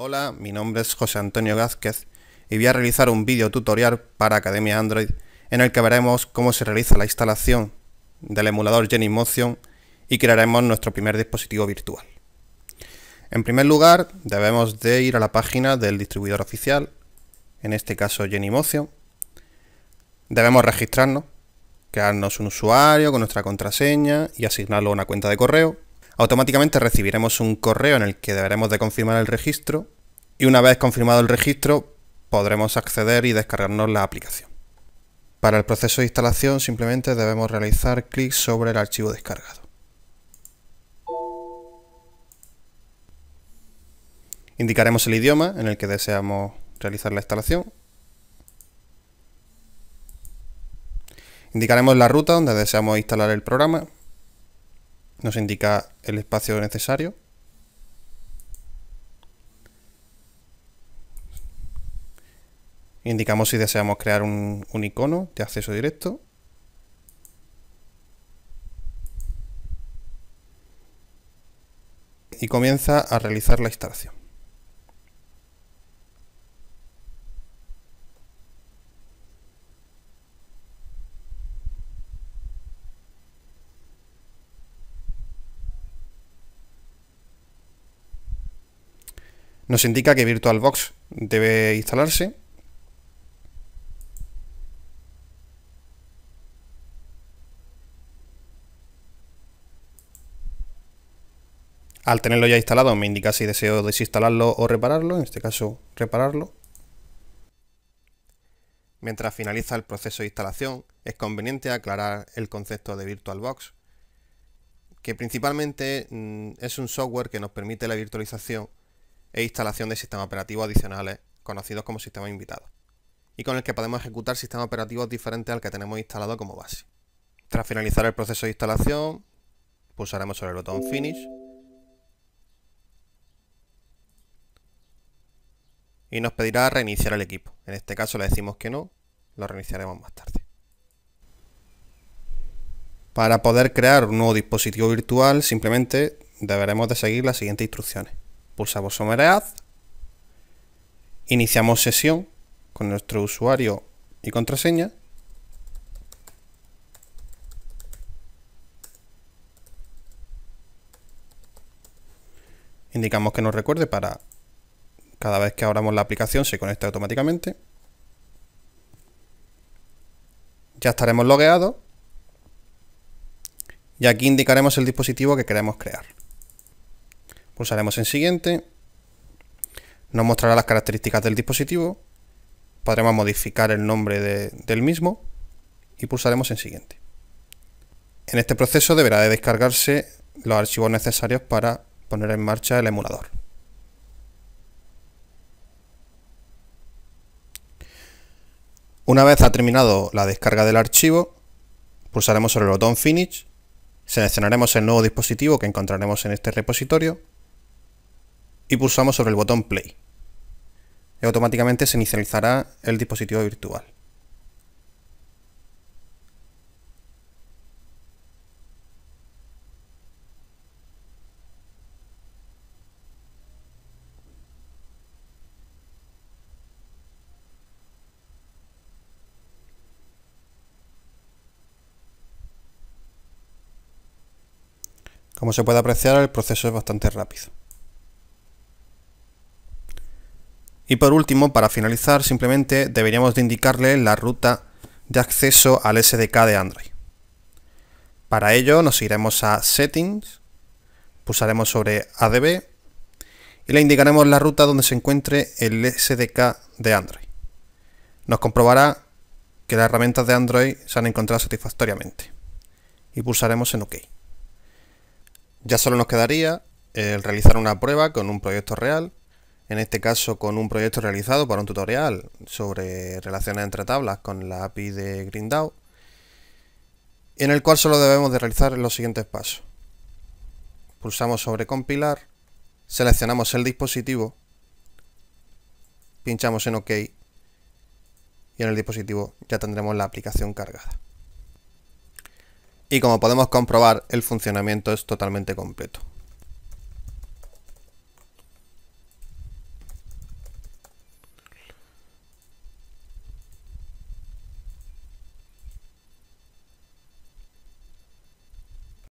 Hola, mi nombre es José Antonio Gázquez y voy a realizar un vídeo tutorial para Academia Android en el que veremos cómo se realiza la instalación del emulador Genymotion y crearemos nuestro primer dispositivo virtual. En primer lugar, debemos de ir a la página del distribuidor oficial, en este caso Genymotion. Debemos registrarnos, crearnos un usuario con nuestra contraseña y asignarlo a una cuenta de correo automáticamente recibiremos un correo en el que deberemos de confirmar el registro y una vez confirmado el registro podremos acceder y descargarnos la aplicación. Para el proceso de instalación simplemente debemos realizar clic sobre el archivo descargado. Indicaremos el idioma en el que deseamos realizar la instalación. Indicaremos la ruta donde deseamos instalar el programa nos indica el espacio necesario. Indicamos si deseamos crear un, un icono de acceso directo. Y comienza a realizar la instalación. nos indica que VirtualBox debe instalarse. Al tenerlo ya instalado me indica si deseo desinstalarlo o repararlo, en este caso repararlo. Mientras finaliza el proceso de instalación, es conveniente aclarar el concepto de VirtualBox, que principalmente mm, es un software que nos permite la virtualización e instalación de sistemas operativos adicionales, conocidos como sistemas invitados, y con el que podemos ejecutar sistemas operativos diferentes al que tenemos instalado como base. Tras finalizar el proceso de instalación, pulsaremos sobre el botón Finish y nos pedirá reiniciar el equipo. En este caso le decimos que no, lo reiniciaremos más tarde. Para poder crear un nuevo dispositivo virtual, simplemente deberemos de seguir las siguientes instrucciones pulsamos iniciamos sesión con nuestro usuario y contraseña. Indicamos que nos recuerde para cada vez que abramos la aplicación se conecta automáticamente. Ya estaremos logueados. Y aquí indicaremos el dispositivo que queremos crear. Pulsaremos en siguiente. Nos mostrará las características del dispositivo. Podremos modificar el nombre del mismo y pulsaremos en siguiente. En este proceso deberá de descargarse los archivos necesarios para poner en marcha el emulador. Una vez ha terminado la descarga del archivo, pulsaremos sobre el botón Finish, seleccionaremos el nuevo dispositivo que encontraremos en este repositorio y pulsamos sobre el botón Play. Y automáticamente se inicializará el dispositivo virtual. Como se puede apreciar, el proceso es bastante rápido. Y por último, para finalizar, simplemente deberíamos de indicarle la ruta de acceso al SDK de Android. Para ello nos iremos a Settings, pulsaremos sobre ADB y le indicaremos la ruta donde se encuentre el SDK de Android. Nos comprobará que las herramientas de Android se han encontrado satisfactoriamente y pulsaremos en OK. Ya solo nos quedaría el eh, realizar una prueba con un proyecto real en este caso con un proyecto realizado para un tutorial sobre relaciones entre tablas con la API de GreenDAO, en el cual solo debemos de realizar los siguientes pasos. Pulsamos sobre compilar, seleccionamos el dispositivo, pinchamos en OK y en el dispositivo ya tendremos la aplicación cargada. Y como podemos comprobar, el funcionamiento es totalmente completo.